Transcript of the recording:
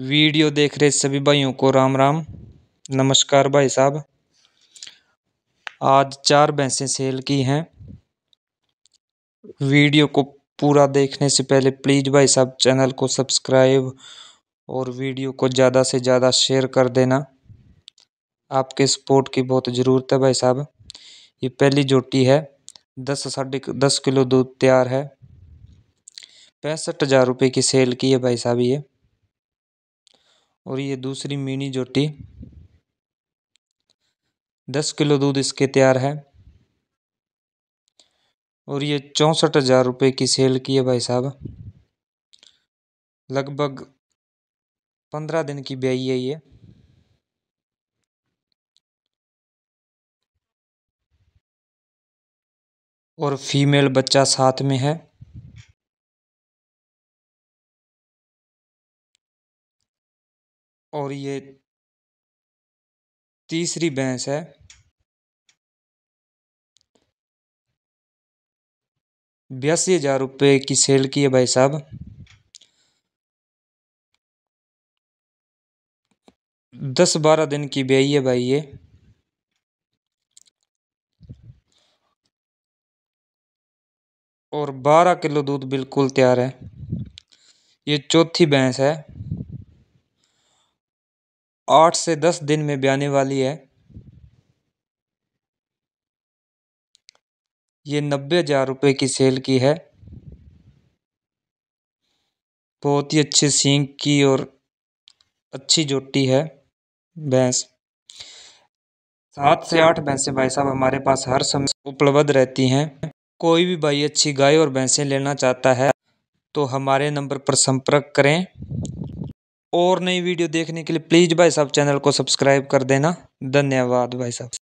video देख रहे सभी भाइयों को राम राम नमस्कार भाई साहब आज चार भैंसें सेल की हैं वीडियो को पूरा देखने से पहले प्लीज़ भाई साहब चैनल को सब्सक्राइब और वीडियो को ज़्यादा से ज़्यादा शेयर कर देना आपके सपोर्ट की बहुत ज़रूरत है भाई साहब ये पहली जोटी है दस साढ़े दस किलो दूध तैयार है पैंसठ हज़ार रुपये की सेल की है भाई साहब ये और ये दूसरी मिनी जोटी दस किलो दूध इसके तैयार है और ये चौंसठ हज़ार रुपये की सेल की है भाई साहब लगभग पंद्रह दिन की ब्याई है ये और फीमेल बच्चा साथ में है और ये तीसरी भैंस है बयासी हज़ार रुपये की सेल की है भाई साहब दस बारह दिन की ब्याई है भाई ये और बारह किलो दूध बिल्कुल तैयार है ये चौथी भैंस है आठ से दस दिन में ब्याने वाली है ये नब्बे हज़ार रुपये की सेल की है बहुत ही अच्छे सींग की और अच्छी जोटी है भैंस सात से आठ भैंसें भाई साहब हमारे पास हर समय उपलब्ध रहती हैं कोई भी भाई अच्छी गाय और भैंसें लेना चाहता है तो हमारे नंबर पर संपर्क करें और नई वीडियो देखने के लिए प्लीज़ भाई साहब चैनल को सब्सक्राइब कर देना धन्यवाद भाई साहब